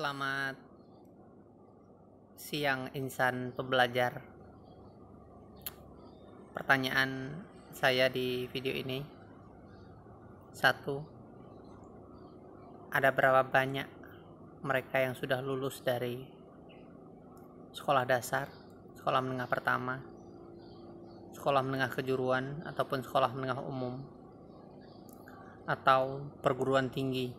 Selamat siang insan pembelajar. Pertanyaan saya di video ini satu ada berapa banyak mereka yang sudah lulus dari sekolah dasar, sekolah menengah pertama, sekolah menengah kejuruan ataupun sekolah menengah umum atau perguruan tinggi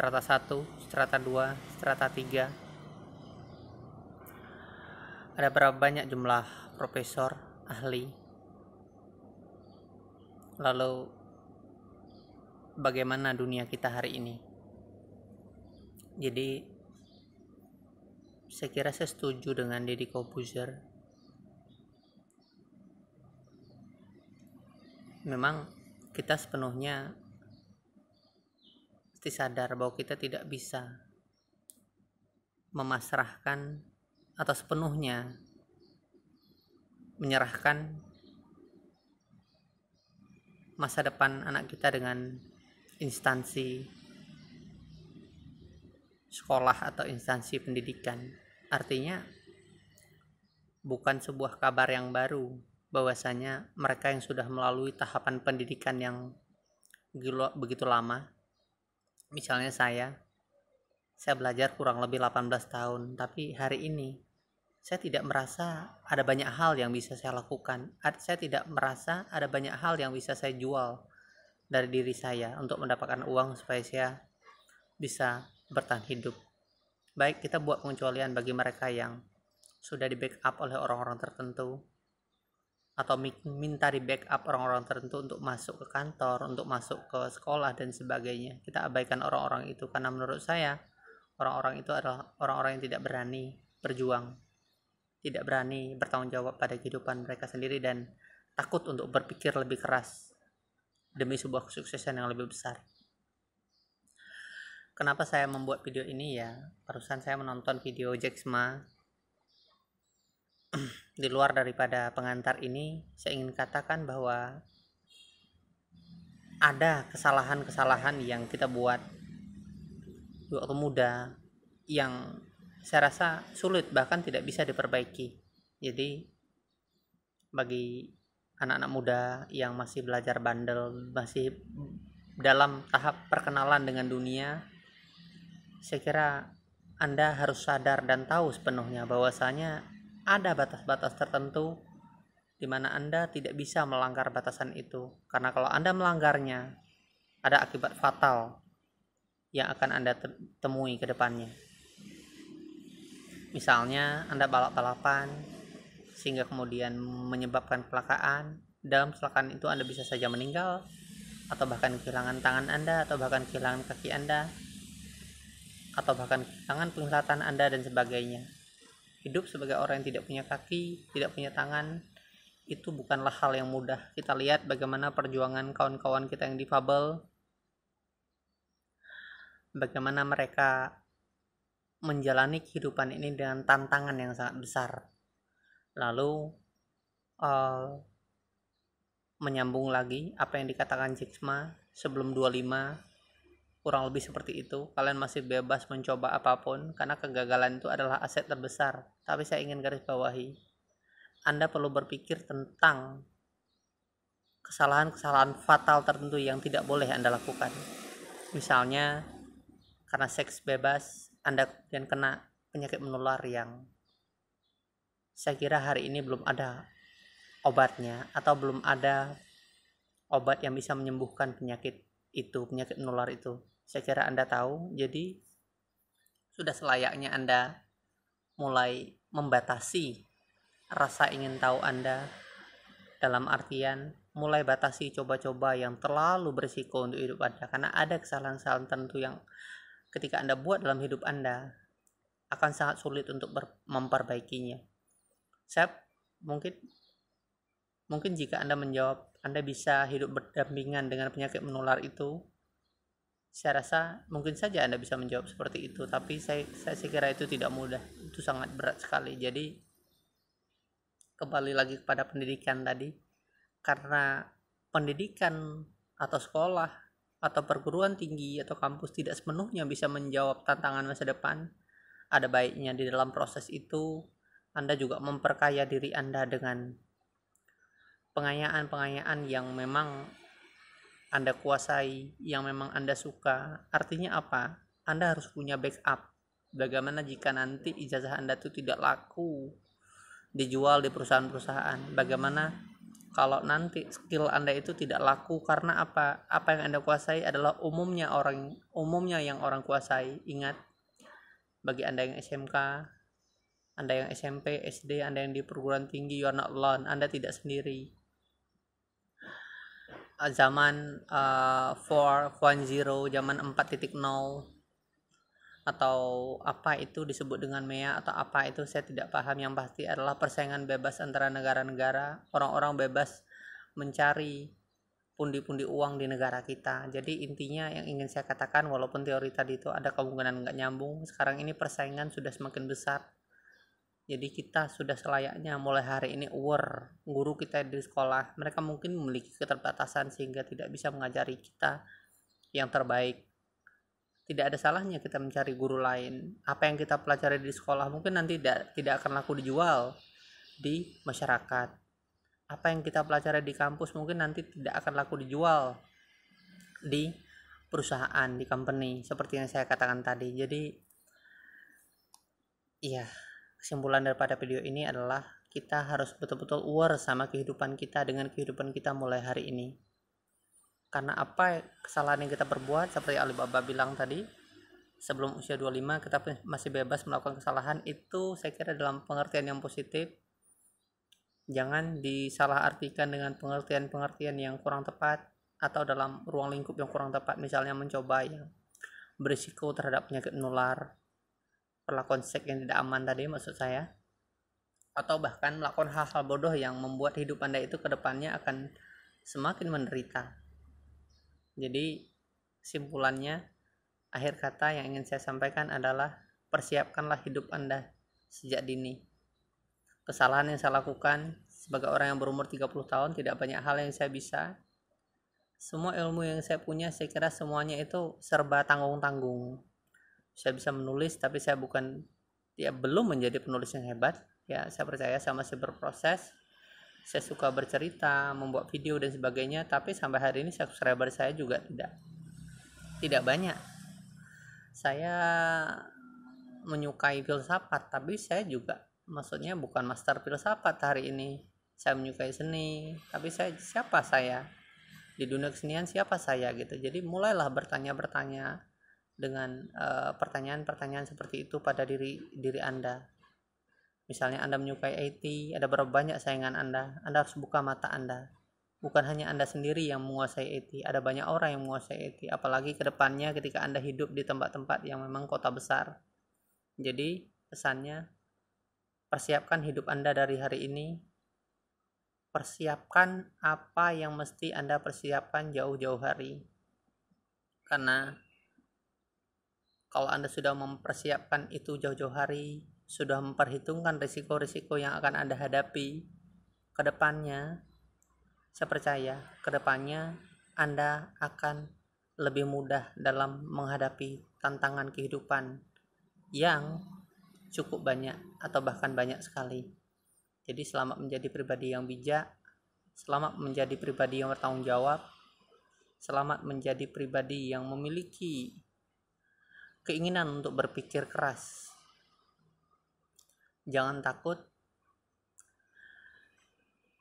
strata 1, strata 2, strata 3. Ada berapa banyak jumlah profesor, ahli? Lalu bagaimana dunia kita hari ini? Jadi saya kira saya setuju dengan Deddy Corbuzier. Memang kita sepenuhnya mesti sadar bahwa kita tidak bisa memasrahkan atau sepenuhnya menyerahkan masa depan anak kita dengan instansi sekolah atau instansi pendidikan. Artinya bukan sebuah kabar yang baru bahwasanya mereka yang sudah melalui tahapan pendidikan yang begitu lama misalnya saya saya belajar kurang lebih 18 tahun tapi hari ini saya tidak merasa ada banyak hal yang bisa saya lakukan saya tidak merasa ada banyak hal yang bisa saya jual dari diri saya untuk mendapatkan uang supaya saya bisa bertahan hidup baik kita buat pengecualian bagi mereka yang sudah di backup oleh orang-orang tertentu atau minta di backup orang-orang tertentu untuk masuk ke kantor, untuk masuk ke sekolah dan sebagainya. Kita abaikan orang-orang itu karena menurut saya orang-orang itu adalah orang-orang yang tidak berani berjuang, tidak berani bertanggung jawab pada kehidupan mereka sendiri dan takut untuk berpikir lebih keras demi sebuah kesuksesan yang lebih besar. Kenapa saya membuat video ini ya? Barusan saya menonton video Jack Ma di luar daripada pengantar ini saya ingin katakan bahwa ada kesalahan-kesalahan yang kita buat di waktu muda yang saya rasa sulit bahkan tidak bisa diperbaiki. Jadi bagi anak-anak muda yang masih belajar bandel, masih dalam tahap perkenalan dengan dunia, saya kira Anda harus sadar dan tahu sepenuhnya bahwasanya ada batas-batas tertentu di mana Anda tidak bisa melanggar batasan itu, karena kalau Anda melanggarnya, ada akibat fatal yang akan Anda temui ke depannya. Misalnya, Anda balap-balapan sehingga kemudian menyebabkan kecelakaan. Dalam kecelakaan itu Anda bisa saja meninggal atau bahkan kehilangan tangan Anda atau bahkan kehilangan kaki Anda atau bahkan kehilangan penglihatan Anda dan sebagainya Hidup sebagai orang yang tidak punya kaki, tidak punya tangan, itu bukanlah hal yang mudah. Kita lihat bagaimana perjuangan kawan-kawan kita yang difabel, bagaimana mereka menjalani kehidupan ini dengan tantangan yang sangat besar. Lalu uh, menyambung lagi apa yang dikatakan Jack Ma sebelum 25 kurang lebih seperti itu. Kalian masih bebas mencoba apapun karena kegagalan itu adalah aset terbesar. Tapi saya ingin garis bawahi, Anda perlu berpikir tentang kesalahan-kesalahan fatal tertentu yang tidak boleh Anda lakukan. Misalnya, karena seks bebas, Anda kemudian kena penyakit menular yang saya kira hari ini belum ada obatnya atau belum ada obat yang bisa menyembuhkan penyakit itu penyakit menular itu saya kira anda tahu jadi sudah selayaknya anda mulai membatasi rasa ingin tahu anda dalam artian mulai batasi coba-coba yang terlalu berisiko untuk hidup anda karena ada kesalahan-kesalahan tentu yang ketika anda buat dalam hidup anda akan sangat sulit untuk memperbaikinya saya mungkin mungkin jika anda menjawab anda bisa hidup berdampingan dengan penyakit menular itu? Saya rasa mungkin saja Anda bisa menjawab seperti itu, tapi saya saya, kira itu tidak mudah. Itu sangat berat sekali. Jadi kembali lagi kepada pendidikan tadi karena pendidikan atau sekolah atau perguruan tinggi atau kampus tidak sepenuhnya bisa menjawab tantangan masa depan ada baiknya di dalam proses itu Anda juga memperkaya diri Anda dengan pengayaan-pengayaan yang memang Anda kuasai, yang memang Anda suka. Artinya apa? Anda harus punya backup. Bagaimana jika nanti ijazah Anda itu tidak laku dijual di perusahaan-perusahaan? Bagaimana kalau nanti skill Anda itu tidak laku karena apa? Apa yang Anda kuasai adalah umumnya orang umumnya yang orang kuasai. Ingat bagi Anda yang SMK, Anda yang SMP, SD, Anda yang di perguruan tinggi, you are not alone. Anda tidak sendiri. Eh, zaman uh, eh, 4.0 zaman 4.0 atau apa itu disebut dengan MEA atau apa itu saya tidak paham yang pasti adalah persaingan bebas antara negara-negara orang-orang bebas mencari pundi-pundi uang di negara kita jadi intinya yang ingin saya katakan walaupun teori tadi itu ada kemungkinan nggak nyambung sekarang ini persaingan sudah semakin besar jadi kita sudah selayaknya mulai hari ini war guru kita di sekolah mereka mungkin memiliki keterbatasan sehingga tidak bisa mengajari kita yang terbaik tidak ada salahnya kita mencari guru lain apa yang kita pelajari di sekolah mungkin nanti tidak tidak akan laku dijual di masyarakat apa yang kita pelajari di kampus mungkin nanti tidak akan laku dijual di perusahaan di company seperti yang saya katakan tadi jadi iya yeah kesimpulan daripada video ini adalah kita harus betul-betul aware sama kehidupan kita dengan kehidupan kita mulai hari ini. Karena apa kesalahan yang kita perbuat seperti Alibaba bilang tadi, sebelum usia 25 kita masih bebas melakukan kesalahan itu saya kira dalam pengertian yang positif jangan disalahartikan dengan pengertian-pengertian yang kurang tepat atau dalam ruang lingkup yang kurang tepat misalnya mencoba yang berisiko terhadap penyakit menular perlakuan seks yang tidak aman tadi maksud saya atau bahkan melakukan hal-hal bodoh yang membuat hidup anda itu kedepannya akan semakin menderita jadi simpulannya akhir kata yang ingin saya sampaikan adalah persiapkanlah hidup anda sejak dini kesalahan yang saya lakukan sebagai orang yang berumur 30 tahun tidak banyak hal yang saya bisa semua ilmu yang saya punya saya kira semuanya itu serba tanggung-tanggung saya bisa menulis tapi saya bukan ya belum menjadi penulis yang hebat ya saya percaya sama saya berproses saya suka bercerita membuat video dan sebagainya tapi sampai hari ini subscriber saya juga tidak tidak banyak saya menyukai filsafat tapi saya juga maksudnya bukan master filsafat hari ini saya menyukai seni tapi saya siapa saya di dunia kesenian siapa saya gitu jadi mulailah bertanya bertanya dengan eh, pertanyaan-pertanyaan seperti itu pada diri diri Anda. Misalnya Anda menyukai IT, ada berapa banyak saingan Anda? Anda harus buka mata Anda. Bukan hanya Anda sendiri yang menguasai IT, ada banyak orang yang menguasai IT, apalagi ke depannya ketika Anda hidup di tempat-tempat yang memang kota besar. Jadi, pesannya persiapkan hidup Anda dari hari ini. Persiapkan apa yang mesti Anda persiapkan jauh-jauh hari. Karena kalau Anda sudah mempersiapkan itu jauh-jauh hari, sudah memperhitungkan risiko-risiko yang akan Anda hadapi ke depannya, saya percaya ke depannya Anda akan lebih mudah dalam menghadapi tantangan kehidupan yang cukup banyak atau bahkan banyak sekali. Jadi selamat menjadi pribadi yang bijak, selamat menjadi pribadi yang bertanggung jawab, selamat menjadi pribadi yang memiliki keinginan untuk berpikir keras. Jangan takut,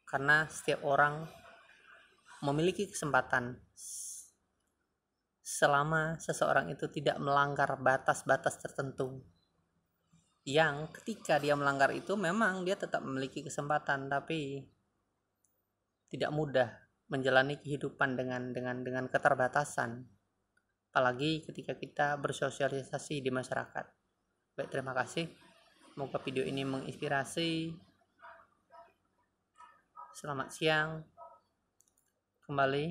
karena setiap orang memiliki kesempatan selama seseorang itu tidak melanggar batas-batas tertentu yang ketika dia melanggar itu memang dia tetap memiliki kesempatan tapi tidak mudah menjalani kehidupan dengan dengan dengan keterbatasan apalagi ketika kita bersosialisasi di masyarakat. Baik, terima kasih. Semoga video ini menginspirasi. Selamat siang. Kembali